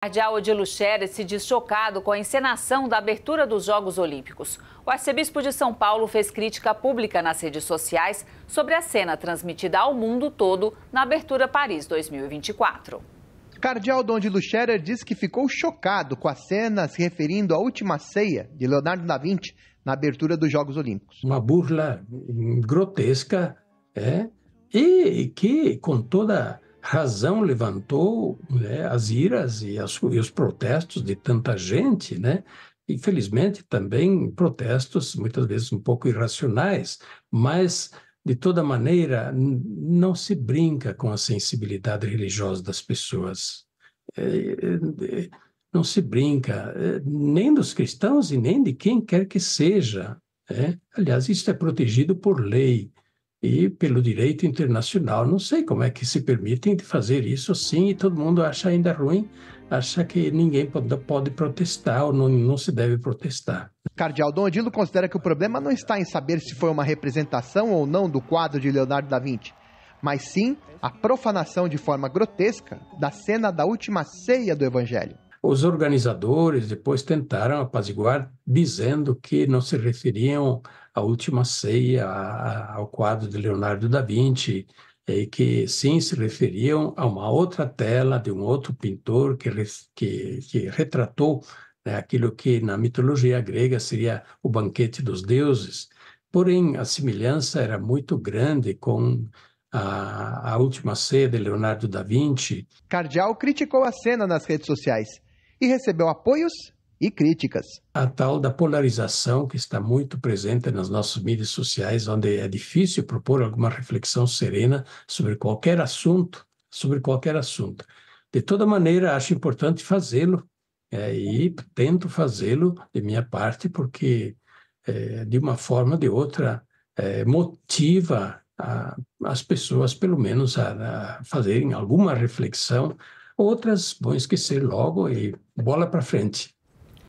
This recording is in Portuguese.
cardeal de Luxere se diz chocado com a encenação da abertura dos Jogos Olímpicos. O arcebispo de São Paulo fez crítica pública nas redes sociais sobre a cena transmitida ao mundo todo na abertura Paris 2024. Cardeal Dom de Luxerer diz que ficou chocado com a cena se referindo à última ceia de Leonardo da Vinci na abertura dos Jogos Olímpicos. Uma burla grotesca é, e que, com toda razão levantou né, as iras e, as, e, os protestos de tanta gente, né? Infelizmente, também protestos muitas vezes um pouco irracionais, mas, de toda maneira, não se brinca com a sensibilidade religiosa das pessoas. É, é, é não se brinca, é, nem dos cristãos e nem de quem quer que seja. Né? Aliás, isso é protegido por lei e pelo direito internacional. Não sei como é que se permitem de fazer isso assim e todo mundo acha ainda ruim, acha que ninguém pode, pode protestar ou não, não se deve protestar. Cardeal Dom Odilo considera que o problema não está em saber se foi uma representação ou não do quadro de Leonardo da Vinci, mas sim a profanação de forma grotesca da cena da última ceia do Evangelho. Os organizadores depois tentaram apaziguar, dizendo que não se referiam à última ceia, ao quadro de Leonardo da Vinci, e que sim se referiam a uma outra tela de um outro pintor que, que, que retratou né, aquilo que na mitologia grega seria o banquete dos deuses. Porém, a semelhança era muito grande com a, a última ceia de Leonardo da Vinci. Cardial criticou a cena nas redes sociais e recebeu apoios e críticas. A tal da polarização que está muito presente nas nossas mídias sociais, onde é difícil propor alguma reflexão serena sobre qualquer assunto, sobre qualquer assunto. De toda maneira, acho importante fazê-lo é, e tento fazê-lo de minha parte, porque é, de uma forma ou de outra é, motiva a, as pessoas, pelo menos, a, a fazerem alguma reflexão. Outras vão esquecer logo e bola para frente.